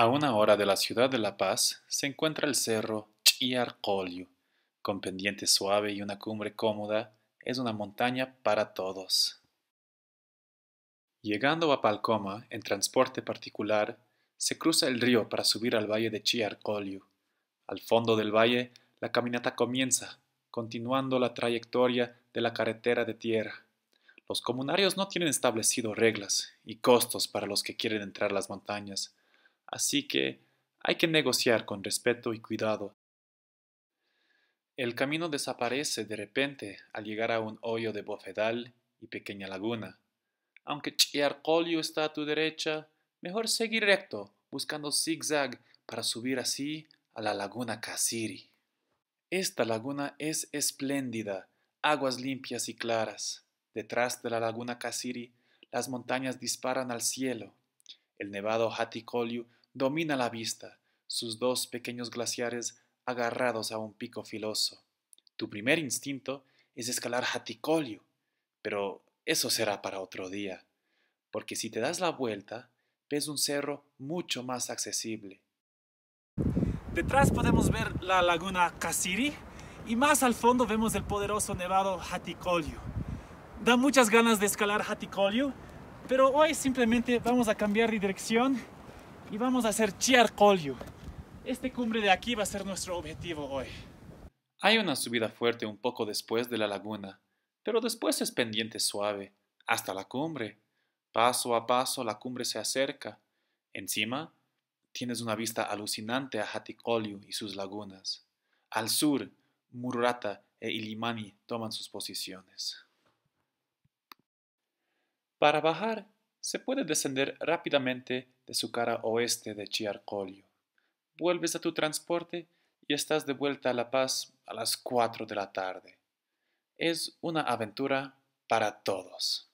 A una hora de la ciudad de La Paz se encuentra el cerro Chiarcolio. Con pendiente suave y una cumbre cómoda, es una montaña para todos. Llegando a Palcoma en transporte particular, se cruza el río para subir al valle de Chiarcolio. Al fondo del valle, la caminata comienza, continuando la trayectoria de la carretera de tierra. Los comunarios no tienen establecido reglas y costos para los que quieren entrar las montañas así que hay que negociar con respeto y cuidado. El camino desaparece de repente al llegar a un hoyo de bofedal y pequeña laguna. Aunque Chiarcolio está a tu derecha, mejor seguir recto, buscando zigzag para subir así a la laguna Kassiri. Esta laguna es espléndida, aguas limpias y claras. Detrás de la laguna Kassiri las montañas disparan al cielo. El nevado domina la vista, sus dos pequeños glaciares agarrados a un pico filoso. Tu primer instinto es escalar Jaticolio, pero eso será para otro día, porque si te das la vuelta, ves un cerro mucho más accesible. Detrás podemos ver la laguna Casiri y más al fondo vemos el poderoso nevado Jaticolio. Da muchas ganas de escalar Jaticolio, pero hoy simplemente vamos a cambiar de dirección y vamos a hacer Chiar Colyu. Este cumbre de aquí va a ser nuestro objetivo hoy. Hay una subida fuerte un poco después de la laguna, pero después es pendiente suave, hasta la cumbre. Paso a paso la cumbre se acerca. Encima, tienes una vista alucinante a Hatikolyu y sus lagunas. Al sur, Mururata e Ilimani toman sus posiciones. Para bajar, se puede descender rápidamente de su cara oeste de Chiarcolio. Vuelves a tu transporte y estás de vuelta a La Paz a las cuatro de la tarde. Es una aventura para todos.